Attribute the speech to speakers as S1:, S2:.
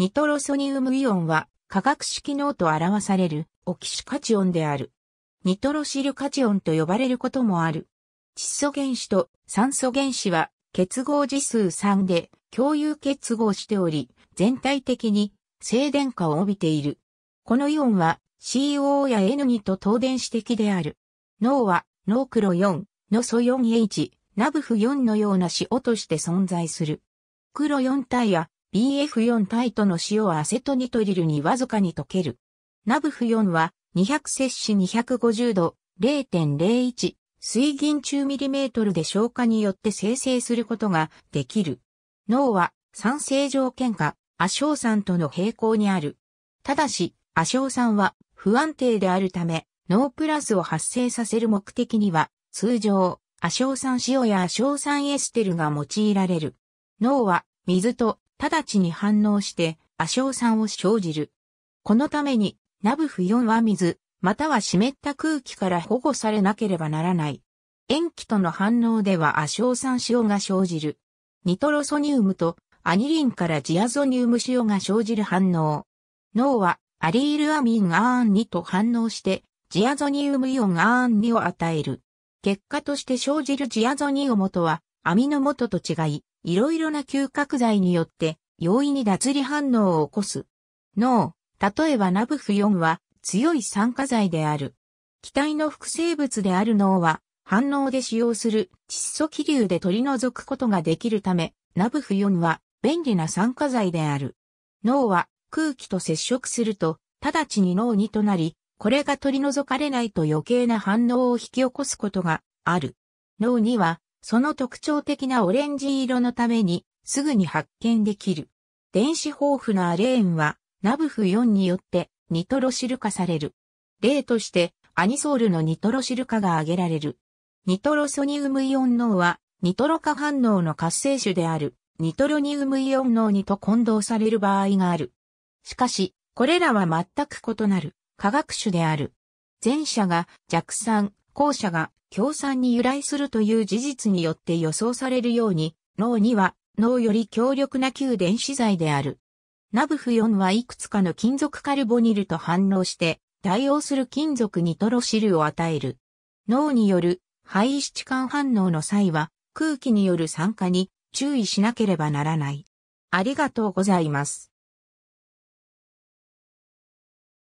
S1: ニトロソニウムイオンは化学式能と表されるオキシカチオンである。ニトロシルカチオンと呼ばれることもある。窒素原子と酸素原子は結合次数3で共有結合しており、全体的に静電化を帯びている。このイオンは CO や N2 と等電子的である。脳は脳黒4、脳素 4H、ナブフ4のような塩として存在する。黒4体や BF4 タイトの塩はアセトニトリルにわずかに溶ける。ナブフ4は200摂氏250度0.01水銀中ミリメートルで消化によって生成することができる。脳は酸性条件下、亜硝酸との平行にある。ただし、亜硝酸は不安定であるため、脳プラスを発生させる目的には、通常、亜硝酸塩や亜硝酸エステルが用いられる。脳は水と直ちに反応して、亜硝酸を生じる。このために、ナブフ4は水、または湿った空気から保護されなければならない。塩基との反応では亜硝酸塩が生じる。ニトロソニウムとアニリンからジアゾニウム塩が生じる反応。脳はアリールアミンアーン2と反応してジアゾニウムイオンアーン2を与える。結果として生じるジアゾニウムとはアミノ元と違い、いろいろな嗅覚剤によって容易に脱離反応を起こす。脳、例えばナブフ4は強い酸化剤である。気体の副生物である脳は反応で使用する窒素気流で取り除くことができるため、ナブフ4は便利な酸化剤である。脳は空気と接触すると、直ちに脳にとなり、これが取り除かれないと余計な反応を引き起こすことがある。脳にはその特徴的なオレンジ色のために、すぐに発見できる。電子豊富なアレーンは、ナブフ4によって、ニトロシル化される。例として、アニソールのニトロシル化が挙げられる。ニトロソニウムイオン脳は、ニトロ化反応の活性種である、ニトロニウムイオン脳にと混同される場合がある。しかし、これらは全く異なる、化学種である。前者が弱酸、後者が共産に由来するという事実によって予想されるように、脳には脳より強力な旧電子剤である。ナブフ4はいくつかの金属カルボニルと反応して、対応する金属ニトロシルを与える。脳による肺質管反応の際は、空気による酸化に注意しなければならない。ありがとうございます。